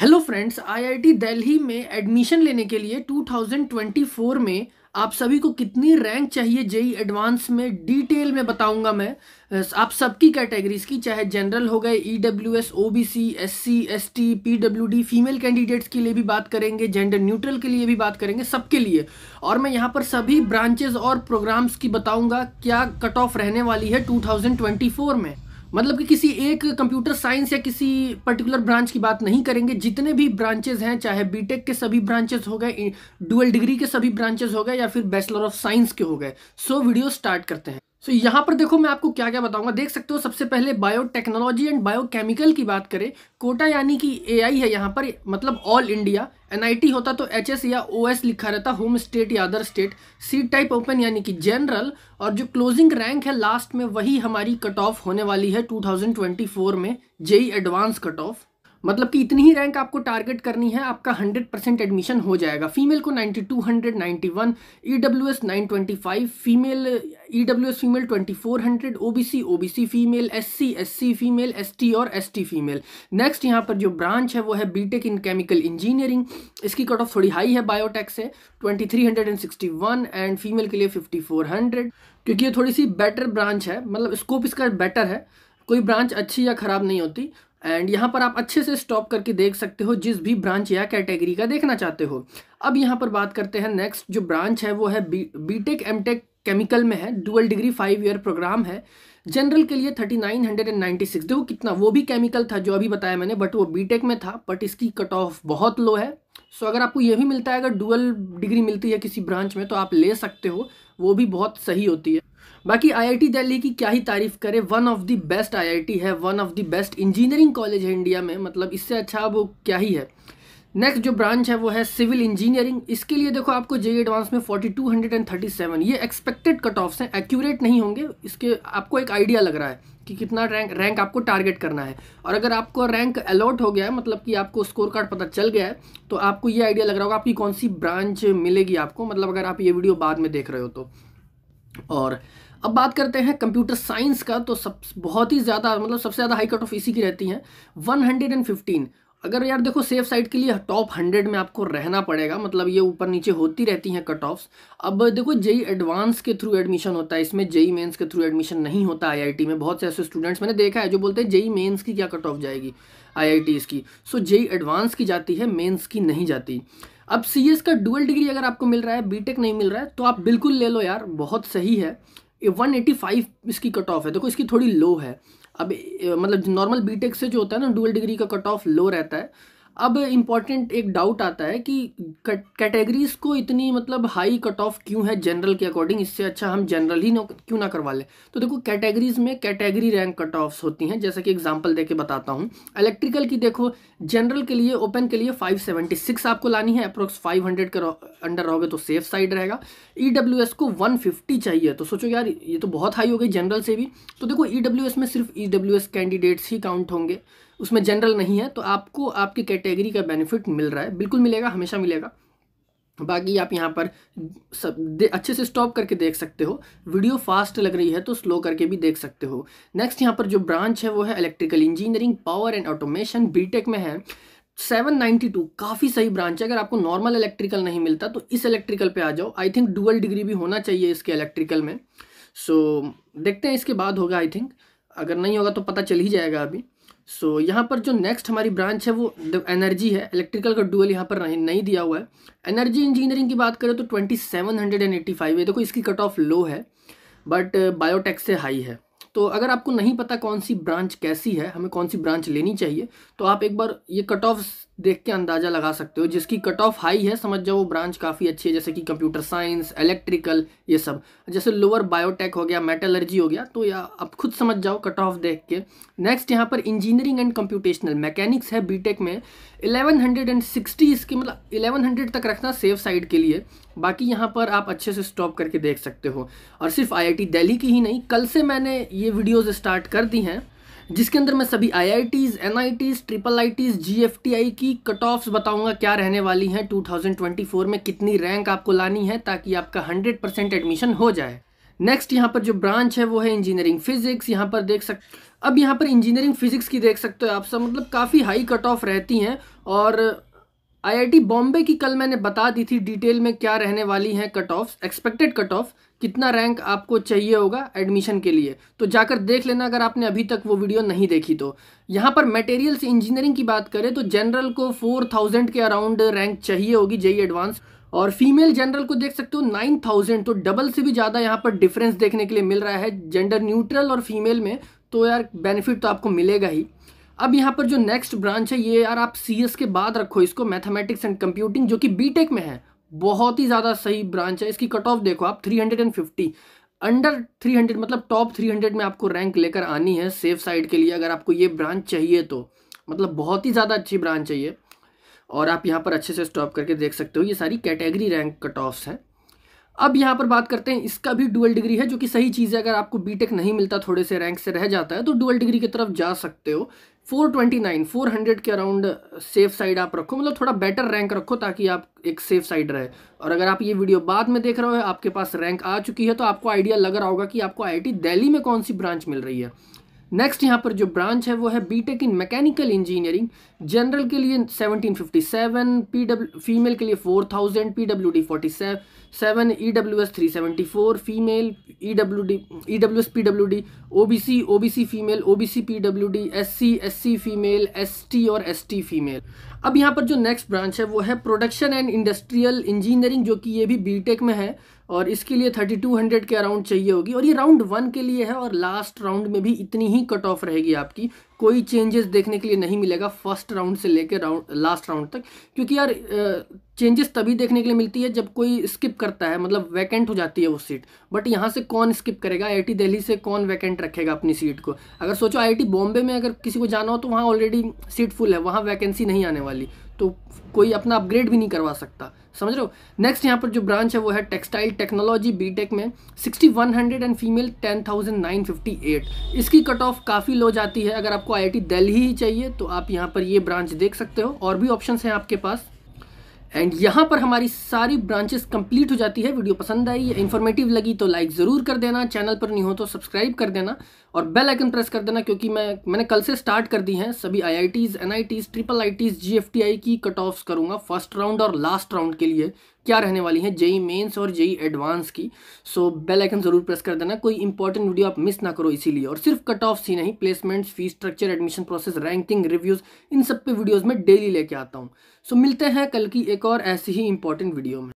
hello friends IIT Delhi में admission लेने के लिए 2024 में आप सभी को कितनी रैंक चाहिए जेई एडवांस e में डिटेल में बताऊंगा मैं आप सबकी कैटेगरीज की चाहे जनरल हो गए E W S O B C S C S T P W D female candidates के लिए भी बात करेंगे जेंडर न्यूट्रल के लिए भी बात करेंगे सबके लिए और मैं यहाँ पर सभी ब्रांचेज और प्रोग्राम्स की बताऊँगा क्या कट ऑफ रहने वाली है टू में मतलब कि किसी एक कंप्यूटर साइंस या किसी पर्टिकुलर ब्रांच की बात नहीं करेंगे जितने भी ब्रांचेज हैं चाहे बीटेक के सभी ब्रांचेज हो गए डुअल डिग्री के सभी ब्रांचेज हो गए या फिर बैचलर ऑफ साइंस के हो गए सो वीडियो स्टार्ट करते हैं सो so, यहाँ पर देखो मैं आपको क्या क्या बताऊंगा देख सकते हो सबसे पहले बायोटेक्नोलॉजी एंड बायोकेमिकल की बात करें कोटा यानी कि एआई है यहाँ पर मतलब ऑल इंडिया एनआईटी होता तो एचएस या ओएस लिखा रहता होम स्टेट या other state C type open यानी कि जनरल और जो क्लोजिंग रैंक है लास्ट में वही हमारी कट ऑफ होने वाली है टू में जेई एडवांस कट ऑफ मतलब कि इतनी ही रैंक आपको टारगेट करनी है आपका 100 परसेंट एडमिशन हो जाएगा फीमेल को 9291 EWS 925, female EWS female 2400, OBC OBC female SC SC female ST और एसटी फीमेल नेक्स्ट यहाँ पर जो ब्रांच है वो है बीटेक इन केमिकल इंजीनियरिंग इसकी कट ऑफ थोड़ी हाई है बायोटेक से ट्वेंटी एंड फीमेल के लिए फिफ्टी क्योंकि ये थोड़ी सी बेटर ब्रांच है मतलब स्कोप इसका बेटर है कोई ब्रांच अच्छी या ख़राब नहीं होती एंड यहाँ पर आप अच्छे से स्टॉप करके देख सकते हो जिस भी ब्रांच या कैटेगरी का देखना चाहते हो अब यहाँ पर बात करते हैं नेक्स्ट जो ब्रांच है वो है B B tech M tech chemical में है dual degree five year programme है जनरल के लिए thirty nine hundred and ninety six देखो कितना वो भी केमिकल था जो अभी बताया मैंने बट वो बीटेक में था बट इसकी कट ऑफ बहुत लो है सो अगर आपको ये भी मिलता है अगर डुअल डिग्री मिलती है किसी ब्रांच में तो आप ले सकते हो वो भी बहुत सही होती है बाकी आईआईटी दिल्ली की क्या ही तारीफ करें one of the best IIT है one of the best engineering college है इंडिया में मतलब इससे अच्छा वो क्या ही है नेक्स्ट जो ब्रांच है वो है सिविल इंजीनियरिंग इसके लिए देखो आपको जे एडवांस में 4237 ये एक्सपेक्टेड कट ऑफ्स हैं एक्यूरेट नहीं होंगे इसके आपको एक आइडिया लग रहा है कि कितना रैंक रैंक आपको टारगेट करना है और अगर आपको रैंक अलॉट हो गया है मतलब कि आपको स्कोर कार्ड पता चल गया है तो आपको ये आइडिया लग रहा होगा आपकी कौन सी ब्रांच मिलेगी आपको मतलब अगर आप ये वीडियो बाद में देख रहे हो तो और अब बात करते हैं कंप्यूटर साइंस का तो सब बहुत ही ज़्यादा मतलब सबसे ज़्यादा हाई कट ऑफ इसी की रहती हैं 115 अगर यार देखो सेफ साइड के लिए टॉप हंड्रेड में आपको रहना पड़ेगा मतलब ये ऊपर नीचे होती रहती हैं कट ऑफ्स अब देखो जेई एडवांस के थ्रू एडमिशन होता है इसमें जेई मेंस के थ्रू एडमिशन नहीं होता आईआईटी में बहुत से ऐसे स्टूडेंट्स मैंने देखा है जो बोलते हैं जेई मेंस की क्या कट ऑफ जाएगी आई की सो जेई एडवांस की जाती है मेन्स की नहीं जाती अब सी का डुअल डिग्री अगर आपको मिल रहा है टेक नहीं मिल रहा है तो आप बिल्कुल ले लो यार बहुत सही है 185 इसकी कट ऑफ है देखो इसकी थोड़ी लो है अब मतलब नॉर्मल बीटेक से जो होता है ना डुअल डिग्री का कट ऑफ लो रहता है अब इम्पॉर्टेंट एक डाउट आता है कि कैटेगरीज को इतनी मतलब हाई कट ऑफ क्यों है जनरल के अकॉर्डिंग इससे अच्छा हम जनरल ही क्यों ना करवा लें तो देखो कैटेगरीज में कैटेगरी रैंक कट ऑफ्स होती हैं जैसा कि एग्जांपल देके बताता हूँ इलेक्ट्रिकल की देखो जनरल के लिए ओपन के लिए 576 आपको लानी है अप्रोक्स फाइव के अंडर रहोगे तो सेफ साइड रहेगा ई e को वन चाहिए तो सोचो यार ये तो बहुत हाई हो गई जनरल से भी तो देखो ई e में सिर्फ ई e कैंडिडेट्स ही काउंट होंगे उसमें जनरल नहीं है तो आपको आपकी कैटेगरी का बेनिफिट मिल रहा है बिल्कुल मिलेगा हमेशा मिलेगा बाकी आप यहाँ पर सब अच्छे से स्टॉप करके देख सकते हो वीडियो फास्ट लग रही है तो स्लो करके भी देख सकते हो नेक्स्ट यहाँ पर जो ब्रांच है वो है electrical engineering power and automation BTech में है 792 काफ़ी सही ब्रांच है अगर आपको नॉर्मल इलेक्ट्रिकल नहीं मिलता तो इस इलेक्ट्रिकल पे आ जाओ आई थिंक डुअल डिग्री भी होना चाहिए इसके इलेक्ट्रिकल में सो so, देखते हैं इसके बाद होगा आई थिंक अगर नहीं होगा तो पता चल ही जाएगा अभी सो so, यहाँ पर जो नेक्स्ट हमारी ब्रांच है वो एनर्जी है इलेक्ट्रिकल का डुअल यहाँ पर नहीं दिया हुआ है एनर्जी इंजीनियरिंग की बात करें तो twenty seven hundred and eighty five है देखो इसकी कट ऑफ लो है बट बायोटेक uh, से हाई है तो अगर आपको नहीं पता कौन सी ब्रांच कैसी है हमें कौन सी ब्रांच लेनी चाहिए तो आप एक बार ये कट ऑफ देख के अंदाज़ा लगा सकते हो जिसकी कट ऑफ हाई है समझ जाओ वो ब्रांच काफ़ी अच्छी है जैसे कि कंप्यूटर साइंस इलेक्ट्रिकल ये सब जैसे लोअर बायोटेक हो गया मेटलर्जी हो गया तो या आप खुद समझ जाओ कट ऑफ देख के नेक्स्ट यहाँ पर इंजीनियरिंग एंड कंप्यूटेशनल मैकेनिक्स है बीटेक में 1160 इसके मतलब 1100 तक रखना सेफ साइड के लिए बाकी यहाँ पर आप अच्छे से स्टॉप करके देख सकते हो और सिर्फ आई दिल्ली की ही नहीं कल से मैंने ये वीडियोज़ स्टार्ट कर दी हैं जिसके अंदर मैं सभी I I Ts N I Ts triple I Ts G F T I की कट ऑफ्स बताऊंगा क्या रहने वाली हैं 2024 में कितनी रैंक आपको लानी है ताकि आपका 100 परसेंट एडमिशन हो जाए नेक्स्ट यहाँ पर जो ब्रांच है वो है इंजीनियरिंग फिजिक्स यहाँ पर देख सक अब यहाँ पर इंजीनियरिंग फिजिक्स की देख सकते हो आप सब मतलब काफ़ी हाई कट ऑफ रहती हैं और आईआईटी बॉम्बे की कल मैंने बता दी थी डिटेल में क्या रहने वाली हैं cut off expected cut off कितना रैंक आपको चाहिए होगा एडमिशन के लिए तो जाकर देख लेना अगर आपने अभी तक वो वीडियो नहीं देखी तो यहाँ पर मटेरियल्स इंजीनियरिंग की बात करें तो जनरल को फोर थाउजेंड के अराउंड रैंक चाहिए होगी जेई एडवांस e और फीमेल जनरल को देख सकते हो नाइन थाउजेंड तो डबल से भी ज़्यादा यहाँ पर डिफरेंस देखने के लिए मिल रहा है जेंडर न्यूट्रल और फीमेल में तो यार बेनिफिट तो आपको मिलेगा ही अब यहाँ पर जो नेक्स्ट ब्रांच है ये यार आप सी के बाद रखो इसको मैथमेटिक्स एंड कंप्यूटिंग जो कि बी में है बहुत ही ज़्यादा सही ब्रांच है इसकी कट ऑफ देखो आप 350 अंडर 300 मतलब टॉप 300 में आपको रैंक लेकर आनी है सेफ साइड के लिए अगर आपको ये ब्रांच चाहिए तो मतलब बहुत ही ज़्यादा अच्छी ब्रांच है ये और आप यहाँ पर अच्छे से स्टॉप करके देख सकते हो ये सारी कैटेगरी रैंक कट ऑफ्स हैं अब यहाँ पर बात करते हैं इसका भी डुअल डिग्री है जो कि सही चीज़ है अगर आपको बीटेक नहीं मिलता थोड़े से रैंक से रह जाता है तो डुअल डिग्री की तरफ जा सकते हो 429, 400 के अराउंड सेफ साइड आप रखो मतलब थोड़ा बेटर रैंक रखो ताकि आप एक सेफ साइड रहे और अगर आप ये वीडियो बाद में देख रहे हो आपके पास रैंक आ चुकी है तो आपको आइडिया लग रहा होगा कि आपको आई आई में कौन सी ब्रांच मिल रही है नेक्स्ट यहाँ पर जो ब्रांच है वो है BTech in mechanical engineering general के लिए 1757 पीडब्ल्यू फीमेल के लिए 4000 PWD 47 EWS 374 female EWD EWS PWD OBC OBC female OBC PWD SC SC female ST और एसटी फीमेल अब यहाँ पर जो नेक्स्ट ब्रांच है वो है प्रोडक्शन एंड इंडस्ट्रियल इंजीनियरिंग जो कि ये भी बीटेक में है और इसके लिए 3200 के अराउंड चाहिए होगी और ये राउंड वन के लिए है और लास्ट राउंड में भी इतनी ही कट ऑफ रहेगी आपकी कोई चेंजेस देखने के लिए नहीं मिलेगा फर्स्ट राउंड से लेकर राउंड लास्ट राउंड तक क्योंकि यार चेंजेस तभी देखने के लिए मिलती है जब कोई स्किप करता है मतलब वैकेंट हो जाती है वो सीट बट यहाँ से कौन स्किप करेगा आई दिल्ली से कौन वैकेंट रखेगा अपनी सीट को अगर सोचो आई बॉम्बे में अगर किसी को जाना हो तो वहाँ ऑलरेडी सीट फुल है वहाँ वैकेंसी नहीं आने वाली तो कोई अपना अपग्रेड भी नहीं करवा सकता समझ रहे हो नेक्स्ट यहाँ पर जो ब्रांच है वो है टेक्सटाइल टेक्नोलॉजी बीटेक में 6100 एंड फीमेल 10958 इसकी कट ऑफ काफ़ी लो जाती है अगर आपको आईआईटी दिल्ली ही चाहिए तो आप यहाँ पर ये ब्रांच देख सकते हो और भी ऑप्शन हैं आपके पास एंड यहाँ पर हमारी सारी ब्रांचेस कंप्लीट हो जाती है वीडियो पसंद आई इन्फॉर्मेटिव लगी तो लाइक ज़रूर कर देना चैनल पर नहीं हो तो सब्सक्राइब कर देना और बेल आइकन प्रेस कर देना क्योंकि मैं मैंने कल से स्टार्ट कर दी हैं सभी IITs NITs triple ITs GFTI की कट ऑफ्स करूँगा फर्स्ट राउंड और लास्ट राउंड के लिए क्या रहने वाली हैं जेई मेन्स और जेई एडवांस की सो बेल आइकन जरूर प्रेस कर देना कोई इंपॉर्टेंट वीडियो आप मिस ना करो इसीलिए और सिर्फ कट ऑफ ही नहीं placements fees structure admission process ranking reviews इन सब पे वीडियोज़ में डेली लेके आता हूँ सो मिलते हैं कल की एक और ऐसी ही इंपॉर्टेंट वीडियो में